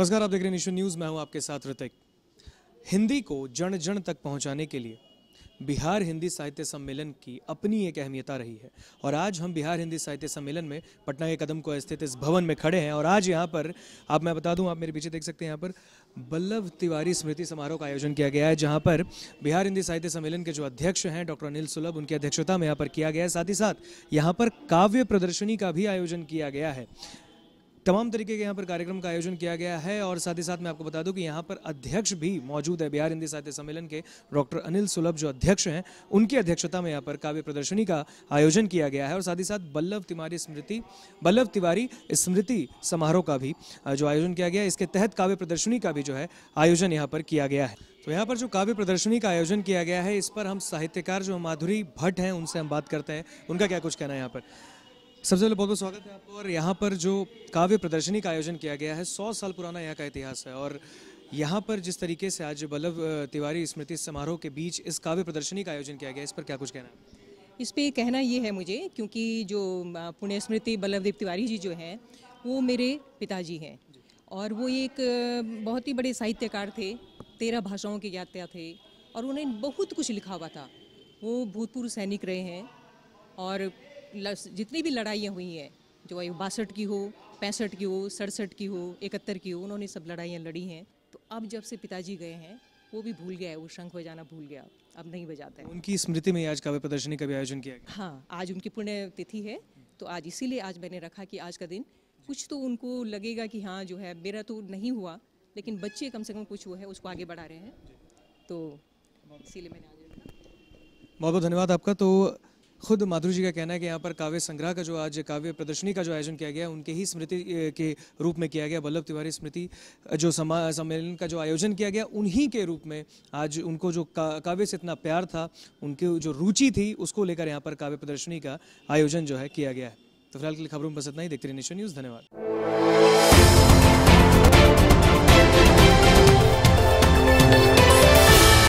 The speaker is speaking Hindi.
नमस्कार आप देख रहे हैं न्यूज़ मैं हूं आपके साथ ऋतिक हिंदी को जन जन तक पहुंचाने के लिए बिहार हिंदी साहित्य सम्मेलन की अपनी एक अहमियता रही है और आज हम बिहार हिंदी साहित्य सम्मेलन में पटना के कदम को स्थित इस भवन में खड़े हैं और आज यहाँ पर आप मैं बता दूँ आप मेरे पीछे देख सकते हैं यहाँ पर बल्लभ तिवारी स्मृति समारोह का आयोजन किया गया है जहाँ पर बिहार हिंदी साहित्य सम्मेलन के जो अध्यक्ष हैं डॉक्टर अनिल सुलभ उनकी अध्यक्षता में यहाँ पर किया गया है साथ ही साथ यहाँ पर काव्य प्रदर्शनी का भी आयोजन किया गया है तमाम तरीके के यहाँ पर कार्यक्रम का आयोजन किया गया है और साथ ही साथ मैं आपको बता दूं कि यहाँ पर अध्यक्ष भी मौजूद है बिहार हिंदी साहित्य सम्मेलन के डॉक्टर अनिल सुलभ जो अध्यक्ष हैं उनकी अध्यक्षता में यहाँ पर काव्य प्रदर्शनी का आयोजन किया गया है और साथ ही साथ बल्लभ तिवारी स्मृति बल्लभ तिवारी स्मृति समारोह का भी जो आयोजन किया गया इसके तहत काव्य प्रदर्शनी का भी जो है आयोजन यहाँ पर किया गया है तो यहाँ पर जो काव्य प्रदर्शनी का आयोजन किया गया है इस पर हम साहित्यकार जो माधुरी भट्ट हैं उनसे हम बात करते हैं उनका क्या कुछ कहना है यहाँ पर सबसे पहले बहुत बहुत स्वागत है आपको और यहाँ पर जो काव्य प्रदर्शनी का आयोजन किया गया है सौ साल पुराना यहाँ का इतिहास है और यहाँ पर जिस तरीके से आज बल्लभ तिवारी स्मृति समारोह के बीच इस काव्य प्रदर्शनी का आयोजन किया गया इस पर क्या कुछ कहना है इस पर कहना ये है मुझे क्योंकि जो पुण्य स्मृति बल्लभदेव तिवारी जी जो हैं वो मेरे पिताजी हैं और वो एक बहुत ही बड़े साहित्यकार थे तेरह भाषाओं के ज्ञात्या थे और उन्हें बहुत कुछ लिखा हुआ था वो भूतपूर्व सैनिक रहे हैं और जितनी भी लड़ाइयाँ हुई हैं जो बासठ की हो पैंसठ की हो सड़सठ की हो इकहत्तर की हो उन्होंने सब लड़ाइयाँ लड़ी हैं तो अब जब से पिताजी गए हैं वो भी भूल गया है वो शंख बजाना भूल गया अब नहीं बजाता है उनकी स्मृति में आज काव्य प्रदर्शनी का भी आयोजन किया गया हाँ आज उनकी पुण्यतिथि है तो आज इसीलिए आज मैंने रखा कि आज का दिन कुछ तो उनको लगेगा कि हाँ जो है मेरा तो नहीं हुआ लेकिन बच्चे कम से कम कुछ वो है उसको आगे बढ़ा रहे हैं तो इसीलिए मैंने आज बहुत बहुत धन्यवाद आपका तो खुद माधुरी जी का कहना है कि यहाँ पर काव्य संग्रह का जो आज काव्य प्रदर्शनी का जो आयोजन किया गया उनके ही स्मृति के रूप में किया गया वल्लभ तिवारी स्मृति जो सम्मेलन का जो आयोजन किया गया उन्हीं के रूप में आज उनको जो काव्य से इतना प्यार था उनकी जो रुचि थी उसको लेकर यहाँ पर काव्य प्रदर्शनी का आयोजन जो है किया गया है तो फिलहाल के लिए खबरों में बस इतना ही देखते रहिए नेशन न्यूज़ धन्यवाद